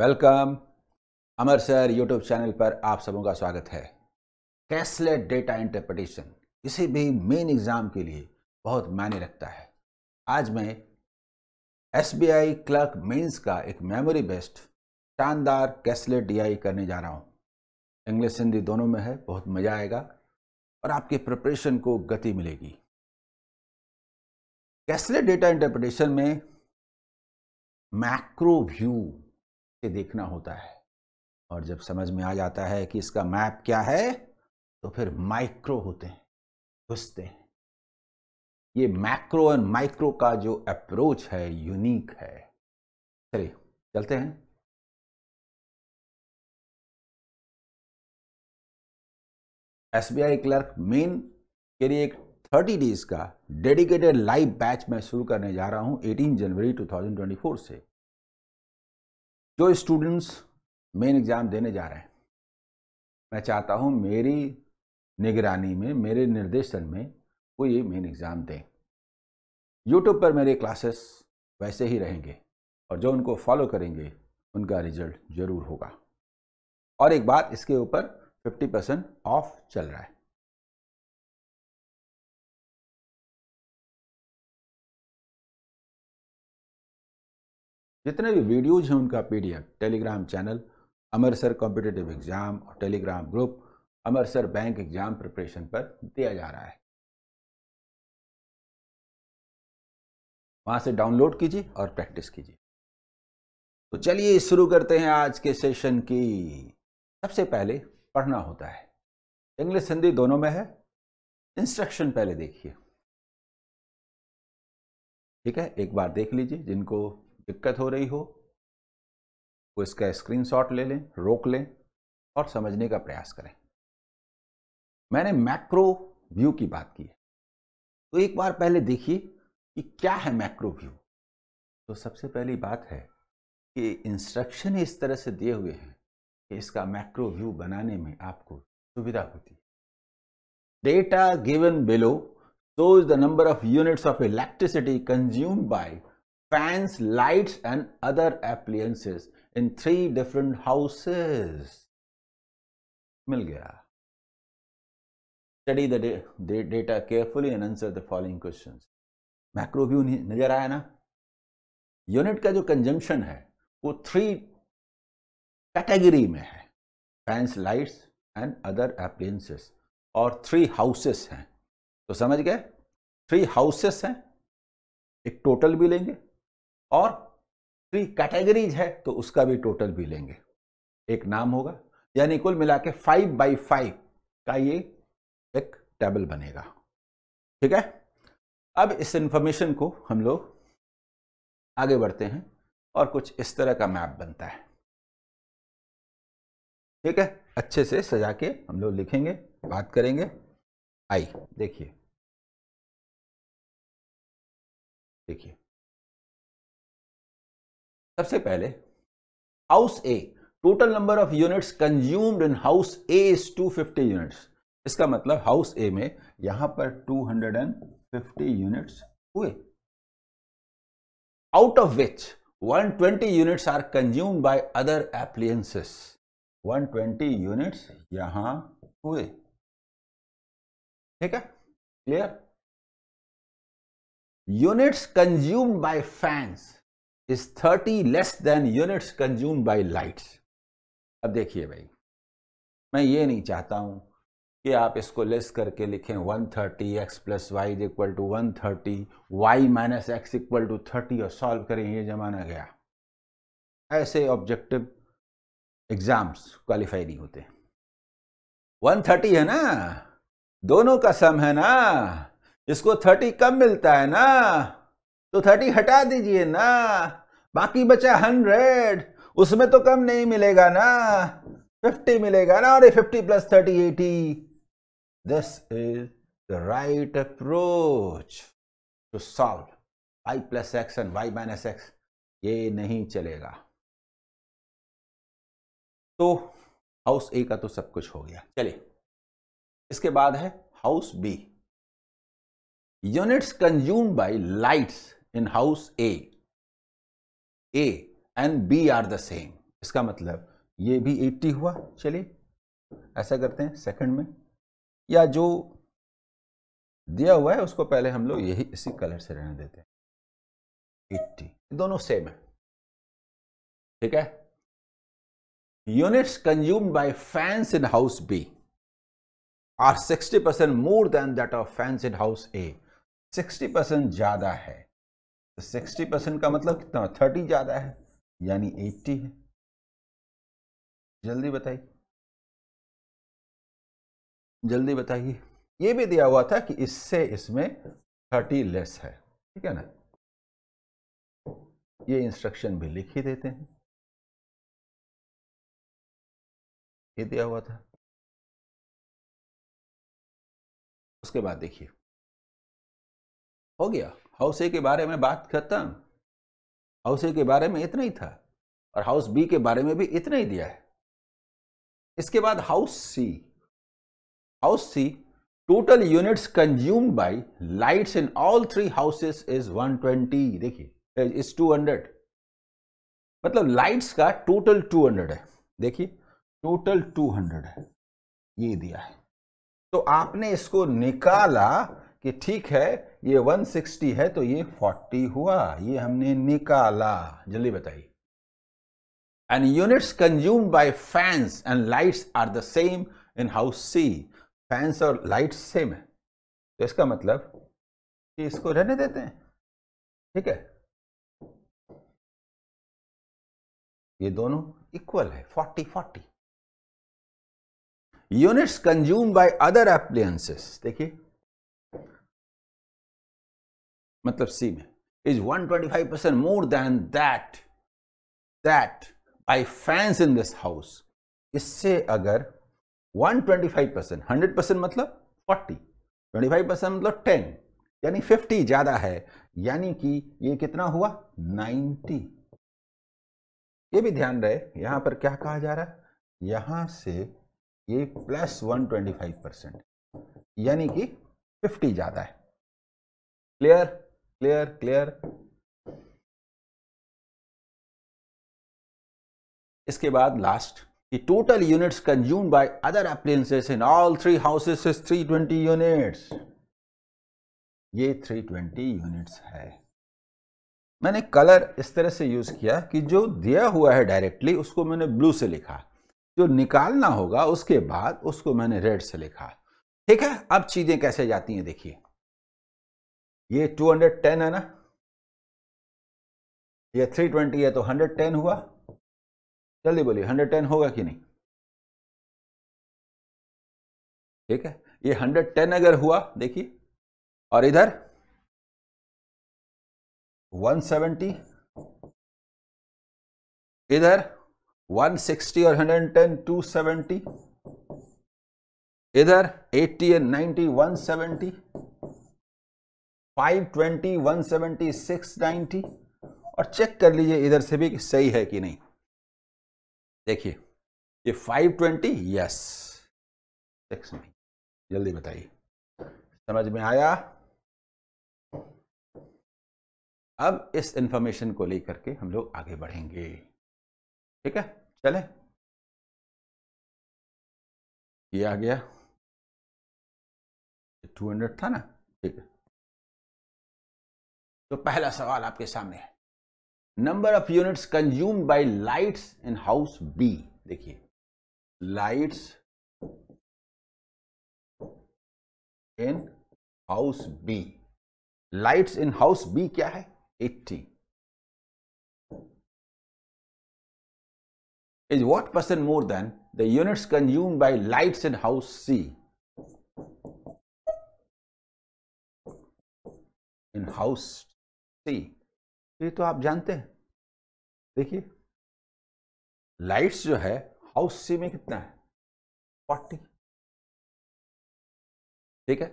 Welcome Amar sir YouTube channel पर आप सबों का स्वागत है कैसलेट डेटा इंटरप्रटेशन किसी भी मेन एग्ज़ाम के लिए बहुत मायने रखता है आज मैं S B I clerk mains का एक मेमोरी बेस्ड शानदार कैसलेट डी करने जा रहा हूँ इंग्लिश हिंदी दोनों में है बहुत मज़ा आएगा और आपके प्रिपरेशन को गति मिलेगी कैसलेट डेटा इंटरप्रटेशन में मैक्रो व्यू से देखना होता है और जब समझ में आ जाता है कि इसका मैप क्या है तो फिर माइक्रो होते हैं घुसते हैं ये मैक्रो एंड माइक्रो का जो अप्रोच है यूनिक है चलिए चलते हैं S B I clerk main के लिए एक 30 डेज का डेडिकेटेड लाइव बैच मैं शुरू करने जा रहा हूं 18 जनवरी 2024 से जो स्टूडेंट्स मेन एग्ज़ाम देने जा रहे हैं मैं चाहता हूँ मेरी निगरानी में मेरे निर्देशन में वो ये मेन एग्ज़ाम दें यूट्यूब पर मेरे क्लासेस वैसे ही रहेंगे और जो उनको फॉलो करेंगे उनका रिजल्ट ज़रूर होगा और एक बात इसके ऊपर 50 परसेंट ऑफ चल रहा है जितने भी वीडियोज हैं उनका PDF Telegram channel Amar sir competitive exam और Telegram group Amar sir bank exam preparation पर दिया जा रहा है वहां से डाउनलोड कीजिए और प्रैक्टिस कीजिए तो चलिए शुरू करते हैं आज के सेशन की सबसे पहले पढ़ना होता है इंग्लिश हिंदी दोनों में है इंस्ट्रक्शन पहले देखिए ठीक है एक बार देख लीजिए जिनको दिक्कत हो रही हो वो इसका स्क्रीनशॉट ले लें रोक लें और समझने का प्रयास करें मैंने मैक्रो व्यू की बात की है तो एक बार पहले देखिए कि क्या है मैक्रो व्यू तो सबसे पहली बात है कि इंस्ट्रक्शन इस तरह से दिए हुए हैं कि इसका मैक्रो व्यू बनाने में आपको सुविधा होती है data given below is the number of units of electricity consume by fans, lights and other appliances in three different houses मिल गया study the data carefully and answer the following question macro view नजर आया ना unit का जो consumption है वो three category में है fans lights and other appliances और थ्री हाउसेस हैं तो समझ गए थ्री हाउसेस हैं एक टोटल भी लेंगे और थ्री कैटेगरीज है तो उसका भी टोटल भी लेंगे एक नाम होगा यानी कुल मिला के फाइव बाई फाइव का ये एक टेबल बनेगा ठीक है अब इस इंफॉर्मेशन को हम लोग आगे बढ़ते हैं और कुछ इस तरह का मैप बनता है ठीक है अच्छे से सजा के हम लोग लिखेंगे बात करेंगे आई देखिए देखिए सबसे पहले house A total number of units consumed in house A is 250 units इसका मतलब हाउस ए में यहां पर 250 यूनिट्स हुए which one twenty 120 are are by other other one 120 units यहां हुए ठीक है clear units consumed by fans is thirty less than units consume by lights अब देखिए भाई मैं ये नहीं चाहता हूँ कि आप इसको लेस करके लिखें one thirty X plus Y is equal to one thirty Y minus X equal to thirty और सॉल्व करें ये जमाना गया ऐसे ऑब्जेक्टिव एग्ज़ाम्स क्वालिफाई नहीं होते वन थर्टी है ना दोनों का सम है ना इसको थर्टी कम मिलता है ना तो थर्टी हटा दीजिए ना बाकी बचा हंड्रेड उसमें तो कम नहीं मिलेगा ना फिफ्टी मिलेगा ना और fifty plus thirty eighty this is the right approach to solve Y plus X and Y minus X ये नहीं चलेगा तो हाउस ए का तो सब कुछ हो गया चलिए इसके बाद है house B units consume by lights in house A A and B are the same इसका मतलब ये भी 80 हुआ चलिए ऐसा करते हैं सेकंड में या जो दिया हुआ है उसको पहले हम लोग यही इसी कलर से रहने देते हैं 80 दोनों सेम है ठीक है units fans in house B are sixty percent 60% than that of fans in house A sixty 60% ज्यादा है तो सिक्सटी परसेंट का मतलब कितना थर्टी ज़्यादा है यानी एट्टी है जल्दी बताइए जल्दी बताइए ये भी दिया हुआ था कि इससे इसमें थर्टी लेस है ठीक है ना ये इंस्ट्रक्शन भी लिख ही देते हैं ये दिया हुआ था उसके बाद देखिए हो गया हाउस ए के बारे में बात खत्म हाउस ए के बारे में इतना ही था और हाउस बी के बारे में भी इतना ही दिया है इसके बाद house C house C total units consumed by lights in all three houses is 120 देखिए इज 200 मतलब लाइट्स का टोटल 200 है देखिए टोटल 200 है ये दिया है तो आपने इसको निकाला कि ठीक है ये 160 है तो ये 40 हुआ ये हमने निकाला जल्दी बताइए and units consume by fans and lights are the same in house C fans और लाइट्स सेम है तो इसका मतलब कि इसको रहने देते हैं ठीक है ये दोनों इक्वल है 40 40 units consume by other appliances देखिए मतलब सी में is 125 percent more than that that I fans in this house इससे अगर 125 परसेंट हंड्रेड परसेंट मतलब 40 25 परसेंट मतलब 10 यानी 50 ज्यादा है यानी कि ये कितना हुआ 90 ये भी ध्यान रहे यहां पर क्या कहा जा रहा है यहां से ये प्लस 125 परसेंट यानी कि 50 ज्यादा है क्लियर क्लियर क्लियर इसके बाद लास्ट कि total units consume by other appliances in all three houses is 320 units ये 320 यूनिट्स है मैंने कलर इस तरह से यूज किया कि जो दिया हुआ है डायरेक्टली उसको मैंने ब्लू से लिखा जो निकालना होगा उसके बाद उसको मैंने रेड से लिखा ठीक है अब चीजें कैसे जाती हैं देखिए ये 210 है ना ये 320 है तो 110 हुआ जल्दी बोलिए 110 होगा कि नहीं ठीक है ये 110 अगर हुआ देखिए और इधर 170 इधर 160 और 110 270 इधर 80 एंड 90 170 five twenty one seventy six ninety और चेक कर लीजिए इधर से भी सही है कि नहीं देखिए ये फाइव ट्वेंटी यस सिक्स नहीं जल्दी बताइए समझ में आया अब इस इंफॉर्मेशन को लेकर के हम लोग आगे बढ़ेंगे ठीक है चले ये आ गया 200 था ना ठीक है तो पहला सवाल आपके सामने है number of units consume by lights in house B देखिए lights in house B lights in house B क्या है 80 is what percent more than the units consume by lights in house C in house C तो ये तो आप जानते हैं देखिए लाइट्स जो है हाउस सी में कितना है फोर्टी ठीक है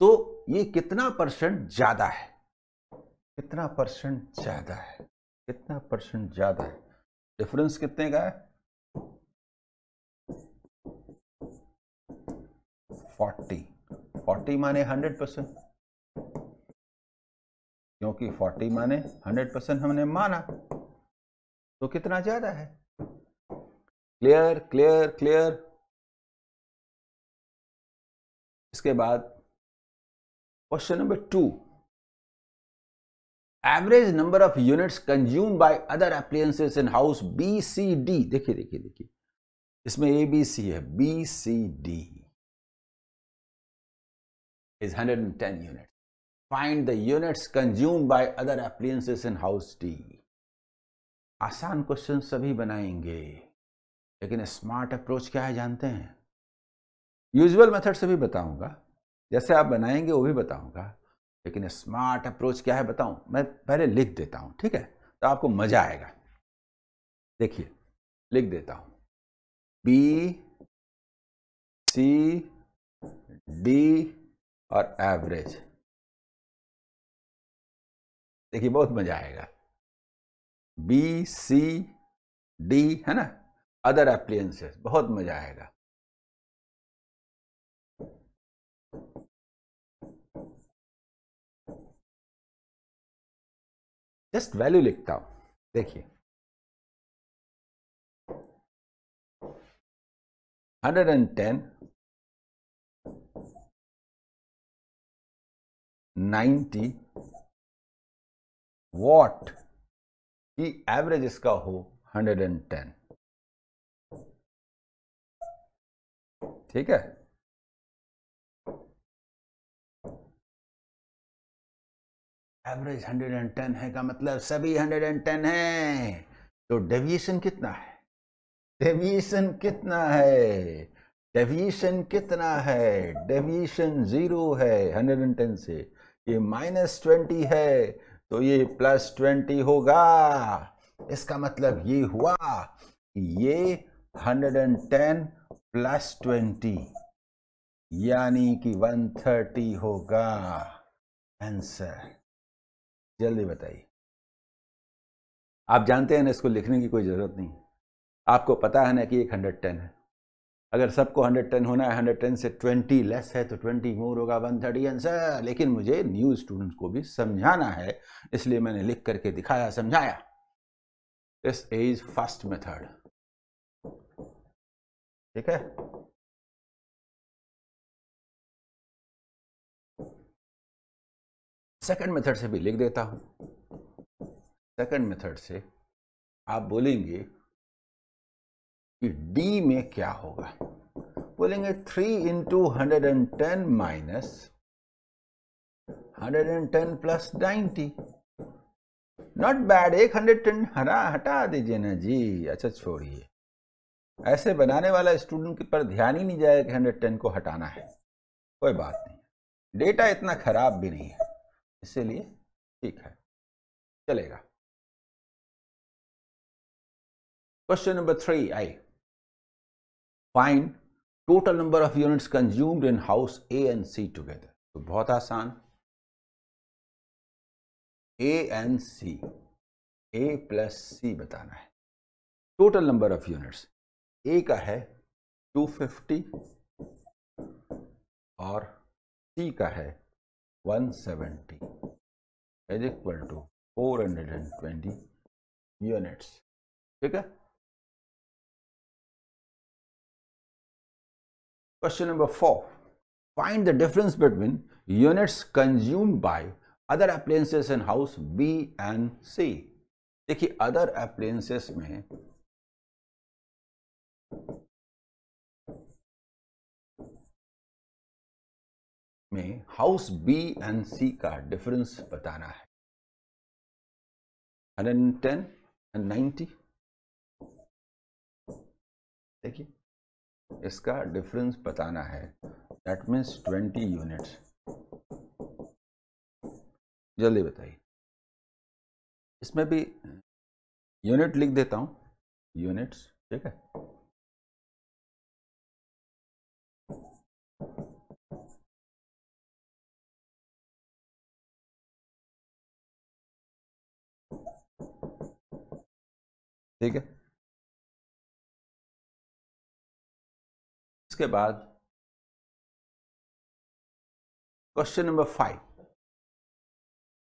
तो ये कितना परसेंट ज्यादा है कितना परसेंट ज्यादा है कितना परसेंट ज्यादा है डिफरेंस कितने का है फोर्टी फोर्टी माने हंड्रेड परसेंट क्योंकि 40 माने 100 परसेंट हमने माना तो कितना ज्यादा है क्लियर क्लियर क्लियर इसके बाद question number two average number of units consume by other appliances in house B C D देखिए देखिए देखिए इसमें ए बी सी है B C D is 110 unit find the units consume by other appliances in house D आसान question सभी बनाएंगे लेकिन smart approach क्या है जानते हैं यूजुअल मेथड से भी बताऊंगा जैसे आप बनाएंगे वो भी बताऊंगा लेकिन स्मार्ट अप्रोच क्या है बताऊं मैं पहले लिख देता हूं ठीक है तो आपको मजा आएगा देखिए लिख देता हूं बी सी डी और एवरेज देखिए बहुत मजा आएगा बी सी डी है ना अदर एप्लियंसेस बहुत मजा आएगा जस्ट वैल्यू लिखता हूं देखिए 110 वॉट की एवरेज इसका हो 110 ठीक है एवरेज 110 है का मतलब सभी 110 है तो डेविएशन कितना है डेविएशन कितना है डेविएशन कितना है डेविएशन जीरो है 110 से ये माइनस ट्वेंटी है तो ये प्लस ट्वेंटी होगा इसका मतलब ये हुआ ये hundred and ten plus twenty यानी कि वन थर्टी होगा आंसर जल्दी बताइए आप जानते हैं ना इसको लिखने की कोई ज़रूरत नहीं आपको पता है ना कि एक हंड्रेड टेन है अगर सबको 110 होना है 110 से 20 लेस है तो 20 मोर होगा 130 आंसर लेकिन मुझे न्यू स्टूडेंट्स को भी समझाना है इसलिए मैंने लिख करके दिखाया समझाया दिस इज फर्स्ट मेथड ठीक है सेकंड मेथड से भी लिख देता हूं सेकंड मेथड से आप बोलेंगे कि डी में क्या होगा बोलेंगे three into hundred and ten minus hundred and ten plus ninety not bad एक हंड्रेड टेन हरा हटा दीजिए ना जी अच्छा छोड़िए ऐसे बनाने वाला स्टूडेंट के पर ध्यान ही नहीं जाएगा कि हंड्रेड टेन को हटाना है कोई बात नहीं डेटा इतना खराब भी नहीं है इसीलिए ठीक है चलेगा question number three I find total number of units consumed in house A and C together तो बहुत आसान ए and C A plus C बताना है total number of units A का है 250 और सी का है 170 seventy is equal to four hundred and twenty units ठीक है Question number 4. Find the difference between units consumed by other appliances in house B and C देखिए other appliances में में हाउस बी एंड सी का difference बताना है 110 and ninety देखिए इसका डिफरेंस बताना है दैट मीन्स ट्वेंटी यूनिट्स जल्दी बताइए इसमें भी यूनिट लिख देता हूँ यूनिट्स ठीक है ठीक है उसके बाद question number five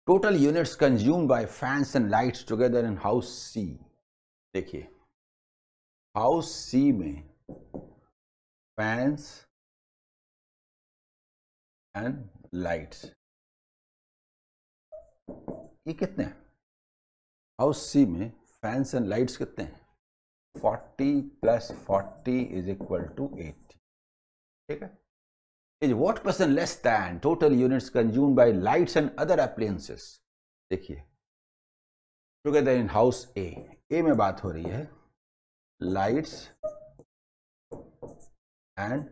total units consume by fans and lights together in house C देखिए हाउस सी में फैंस एंड लाइट्स ये कितने हैं हाउस सी में फैंस एंड लाइट्स कितने हैं 40 plus 40 is equal to 80 ठीक है is what less than total units consume by lights and other appliances देखिए इन हाउस ए ए में बात हो रही है लाइट्स एंड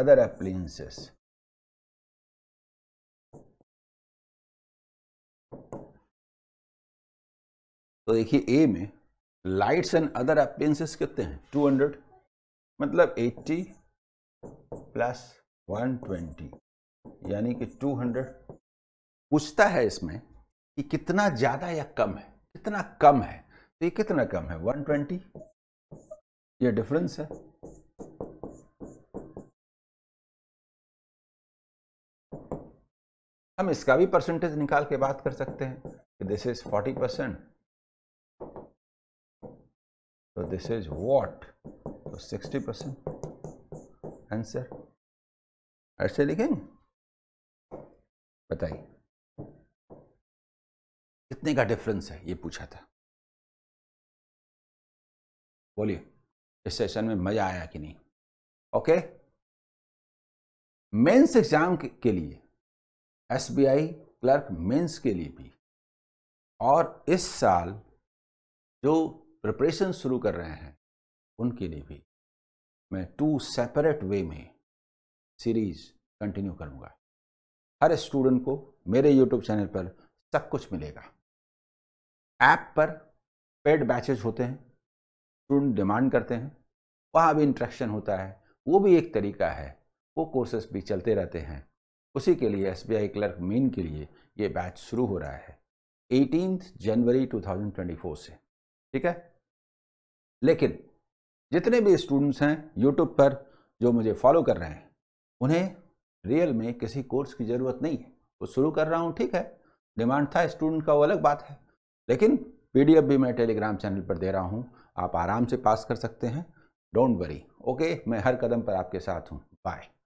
अदर अप्लायंसेस तो देखिए ए में लाइट्स एंड अदर अपेंसेस कितने हैं 200 मतलब 80 प्लस 120 यानी कि 200 पूछता है इसमें कि कितना ज़्यादा या कम है कितना कम है तो ये कितना कम है 120 ये डिफरेंस है हम इसका भी परसेंटेज निकाल के बात कर सकते हैं कि this is 40 percent So this is what? So 60 percent answer ऐसे लिखेंगे बताइए कितने का डिफरेंस है ये पूछा था बोलिए इस सेशन में मजा आया कि नहीं ओके मेंस एग्जाम के लिए एसबीआई क्लर्क मेंस के लिए भी और इस साल जो प्रिपरेशन शुरू कर रहे हैं उनके लिए भी मैं टू सेपरेट वे में सीरीज कंटिन्यू करूँगा हर स्टूडेंट को मेरे यूट्यूब चैनल पर सब कुछ मिलेगा ऐप पर पेड बैचेज होते हैं स्टूडेंट डिमांड करते हैं वहाँ भी इंट्रैक्शन होता है वो भी एक तरीका है वो कोर्सेस भी चलते रहते हैं उसी के लिए एस क्लर्क मेन के लिए ये बैच शुरू हो रहा है एटीन जनवरी 2024 से ठीक है लेकिन जितने भी स्टूडेंट्स हैं यूट्यूब पर जो मुझे फॉलो कर रहे हैं उन्हें रियल में किसी कोर्स की ज़रूरत नहीं है वो शुरू कर रहा हूँ ठीक है डिमांड था स्टूडेंट का वो अलग बात है लेकिन पीडीएफ भी मैं टेलीग्राम चैनल पर दे रहा हूँ आप आराम से पास कर सकते हैं डोंट वरी ओके मैं हर कदम पर आपके साथ हूँ बाय